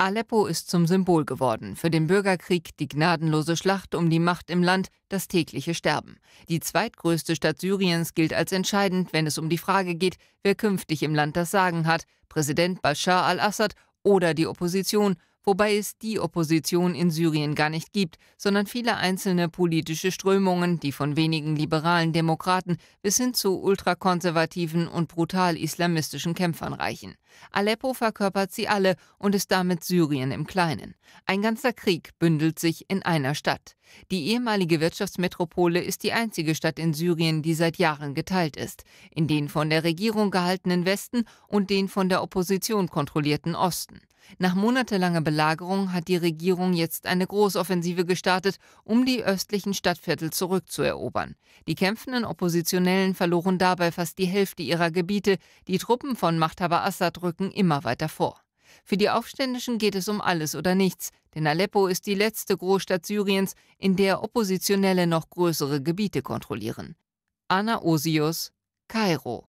Aleppo ist zum Symbol geworden, für den Bürgerkrieg, die gnadenlose Schlacht um die Macht im Land, das tägliche Sterben. Die zweitgrößte Stadt Syriens gilt als entscheidend, wenn es um die Frage geht, wer künftig im Land das Sagen hat, Präsident Bashar al-Assad oder die Opposition, wobei es die Opposition in Syrien gar nicht gibt, sondern viele einzelne politische Strömungen, die von wenigen liberalen Demokraten bis hin zu ultrakonservativen und brutal islamistischen Kämpfern reichen. Aleppo verkörpert sie alle und ist damit Syrien im Kleinen. Ein ganzer Krieg bündelt sich in einer Stadt. Die ehemalige Wirtschaftsmetropole ist die einzige Stadt in Syrien, die seit Jahren geteilt ist, in den von der Regierung gehaltenen Westen und den von der Opposition kontrollierten Osten. Nach monatelanger Belagerung hat die Regierung jetzt eine Großoffensive gestartet, um die östlichen Stadtviertel zurückzuerobern. Die kämpfenden Oppositionellen verloren dabei fast die Hälfte ihrer Gebiete. Die Truppen von Machthaber Assad rücken immer weiter vor. Für die Aufständischen geht es um alles oder nichts, denn Aleppo ist die letzte Großstadt Syriens, in der Oppositionelle noch größere Gebiete kontrollieren. Anna Osius, Kairo.